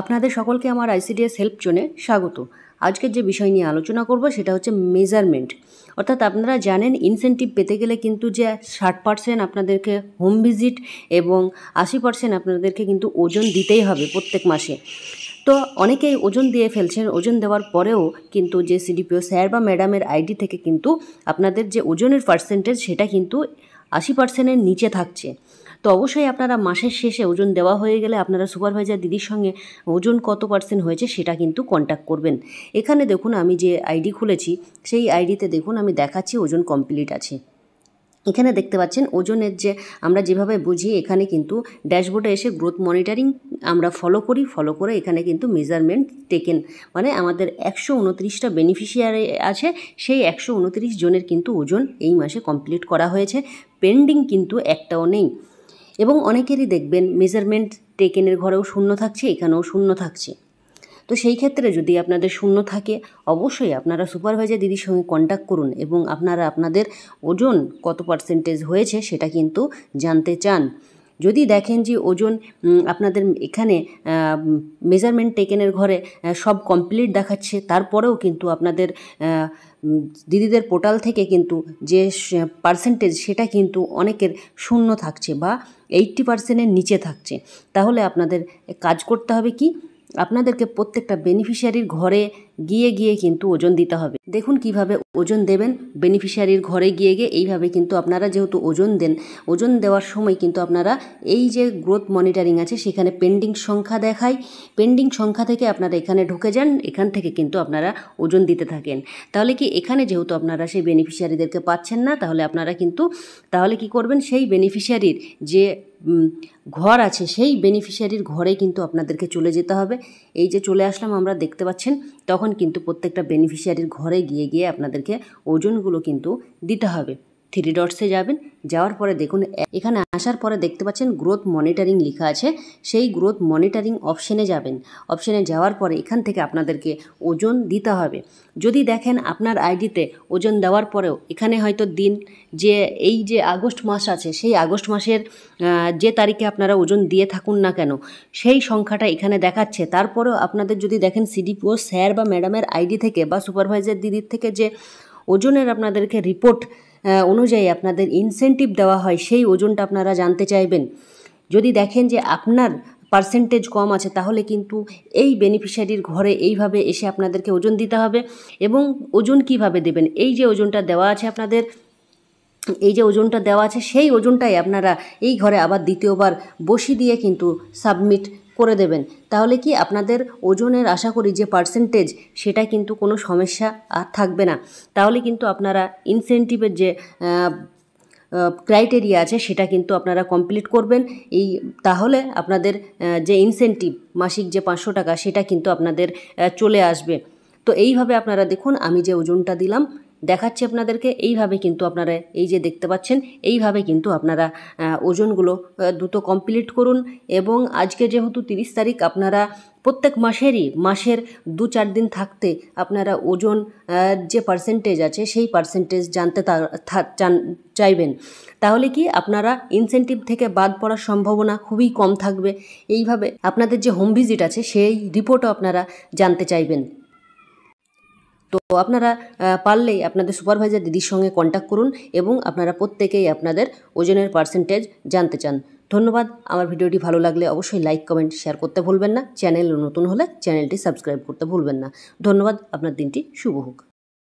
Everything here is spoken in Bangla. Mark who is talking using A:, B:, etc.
A: আপনাদের সকলকে আমার আইসিডিএস হেল্প জোনে স্বাগত আজকের যে বিষয় নিয়ে আলোচনা করব সেটা হচ্ছে মেজারমেন্ট অর্থাৎ আপনারা জানেন ইনসেন্টিভ পেতে গেলে কিন্তু যে ষাট পার্সেন্ট আপনাদেরকে হোম ভিজিট এবং আশি পার্সেন্ট আপনাদেরকে কিন্তু ওজন দিতেই হবে প্রত্যেক মাসে তো অনেকেই ওজন দিয়ে ফেলছেন ওজন দেওয়ার পরেও কিন্তু যে সিডিপিও স্যার বা ম্যাডামের আইডি থেকে কিন্তু আপনাদের যে ওজনের পার্সেন্টেজ সেটা কিন্তু আশি পার্সেন্টের নিচে থাকছে তো অবশ্যই আপনারা মাসের শেষে ওজন দেওয়া হয়ে গেলে আপনারা সুপারভাইজার দিদির সঙ্গে ওজন কত পার্সেন্ট হয়েছে সেটা কিন্তু কন্ট্যাক্ট করবেন এখানে দেখুন আমি যে আইডি খুলেছি সেই আইডিতে দেখুন আমি দেখাচ্ছি ওজন কমপ্লিট আছে এখানে দেখতে পাচ্ছেন ওজনের যে আমরা যেভাবে বুঝি এখানে কিন্তু ড্যাশবোর্ডে এসে গ্রোথ মনিটরিং আমরা ফলো করি ফলো করে এখানে কিন্তু মেজারমেন্ট টেকেন মানে আমাদের একশো উনত্রিশটা বেনিফিশিয়ারি আছে সেই একশো উনত্রিশ জনের কিন্তু ওজন এই মাসে কমপ্লিট করা হয়েছে পেন্ডিং কিন্তু একটাও নেই এবং অনেকেরই দেখবেন মেজারমেন্ট টেকেনের ঘরেও শূন্য থাকছে এখানেও শূন্য থাকছে তো সেই ক্ষেত্রে যদি আপনাদের শূন্য থাকে অবশ্যই আপনারা সুপারভাইজার দিদির সঙ্গে কন্ট্যাক্ট করুন এবং আপনারা আপনাদের ওজন কত পার্সেন্টেজ হয়েছে সেটা কিন্তু জানতে চান যদি দেখেন যে ওজন আপনাদের এখানে মেজারমেন্ট টেকেনের ঘরে সব কমপ্লিট দেখাচ্ছে তারপরেও কিন্তু আপনাদের দিদিদের পোর্টাল থেকে কিন্তু যে পার্সেন্টেজ সেটা কিন্তু অনেকের শূন্য থাকছে বা এইট্টি পার্সেন্টের নিচে থাকছে তাহলে আপনাদের কাজ করতে হবে কি আপনাদেরকে প্রত্যেকটা বেনিফিশিয়ারির ঘরে গিয়ে গিয়ে কিন্তু ওজন দিতে হবে দেখুন কিভাবে ওজন দেবেন বেনিফিশিয়ারির ঘরে গিয়ে গিয়ে এইভাবে কিন্তু আপনারা যেহেতু ওজন দেন ওজন দেওয়ার সময় কিন্তু আপনারা এই যে গ্রোথ মনিটরিং আছে সেখানে পেন্ডিং সংখ্যা দেখায় পেন্ডিং সংখ্যা থেকে আপনারা এখানে ঢুকে যান এখান থেকে কিন্তু আপনারা ওজন দিতে থাকেন তাহলে কি এখানে যেহেতু আপনারা সেই বেনিফিশিয়ারিদেরকে পাচ্ছেন না তাহলে আপনারা কিন্তু তাহলে কি করবেন সেই বেনিফিশিয়ারির যে ঘর আছে সেই বেনিফিশিয়ারির ঘরে কিন্তু আপনাদেরকে চলে যেতে হবে এই যে চলে আসলাম আমরা দেখতে পাচ্ছেন তখন কিন্তু প্রত্যেকটা বেনিফিশিয়ারির ঘরে গিয়ে গিয়ে আপনাদেরকে ওজনগুলো কিন্তু দিতে হবে থ্রি ডটসে যাবেন যাওয়ার পরে দেখুন এখানে আসার পরে দেখতে পাচ্ছেন গ্রোথ মনিটারিং লেখা আছে সেই গ্রোথ মনিটারিং অপশানে যাবেন অপশানে যাওয়ার পরে এখান থেকে আপনাদেরকে ওজন দিতে হবে যদি দেখেন আপনার আইডিতে ওজন দেওয়ার পরেও এখানে হয়তো দিন যে এই যে আগস্ট মাস আছে সেই আগস্ট মাসের যে তারিখে আপনারা ওজন দিয়ে থাকুন না কেন সেই সংখ্যাটা এখানে দেখাচ্ছে তারপরেও আপনাদের যদি দেখেন সিডিপিও স্যার বা ম্যাডামের আইডি থেকে বা সুপারভাইজার দিদির থেকে যে ওজনের আপনাদেরকে রিপোর্ট অনুযায়ী আপনাদের ইনসেন্টিভ দেওয়া হয় সেই ওজনটা আপনারা জানতে চাইবেন যদি দেখেন যে আপনার পার্সেন্টেজ কম আছে তাহলে কিন্তু এই বেনিফিশিয়ারির ঘরে এইভাবে এসে আপনাদেরকে ওজন দিতে হবে এবং ওজন কিভাবে দেবেন এই যে ওজনটা দেওয়া আছে আপনাদের এই যে ওজনটা দেওয়া আছে সেই ওজনটাই আপনারা এই ঘরে আবার দ্বিতীয়বার বসি দিয়ে কিন্তু সাবমিট করে দেবেন তাহলে কি আপনাদের ওজনের আশা করি যে পার্সেন্টেজ সেটা কিন্তু কোনো সমস্যা আর থাকবে না তাহলে কিন্তু আপনারা ইনসেন্টিভের যে ক্রাইটেরিয়া আছে সেটা কিন্তু আপনারা কমপ্লিট করবেন এই তাহলে আপনাদের যে ইনসেন্টিভ মাসিক যে পাঁচশো টাকা সেটা কিন্তু আপনাদের চলে আসবে তো এইভাবে আপনারা দেখুন আমি যে ওজনটা দিলাম দেখাচ্ছি আপনাদেরকে এইভাবে কিন্তু আপনারা এই যে দেখতে পাচ্ছেন এইভাবে কিন্তু আপনারা ওজনগুলো দ্রুত কমপ্লিট করুন এবং আজকে যেহেতু তিরিশ তারিখ আপনারা প্রত্যেক মাসেরই মাসের দু চার দিন থাকতে আপনারা ওজন যে পার্সেন্টেজ আছে সেই পার্সেন্টেজ জানতে চাইবেন তাহলে কি আপনারা ইনসেন্টিভ থেকে বাদ পড়ার সম্ভাবনা খুবই কম থাকবে এইভাবে আপনাদের যে হোম ভিজিট আছে সেই রিপোর্টও আপনারা জানতে চাইবেন তো আপনারা পারলেই আপনাদের সুপারভাইজার দিদির সঙ্গে কন্ট্যাক্ট করুন এবং আপনারা প্রত্যেকেই আপনাদের ওজনের পার্সেন্টেজ জানতে চান ধন্যবাদ আমার ভিডিওটি ভালো লাগলে অবশ্যই লাইক কমেন্ট শেয়ার করতে ভুলবেন না চ্যানেল নতুন হলে চ্যানেলটি সাবস্ক্রাইব করতে ভুলবেন না ধন্যবাদ আপনার দিনটি শুভ হোক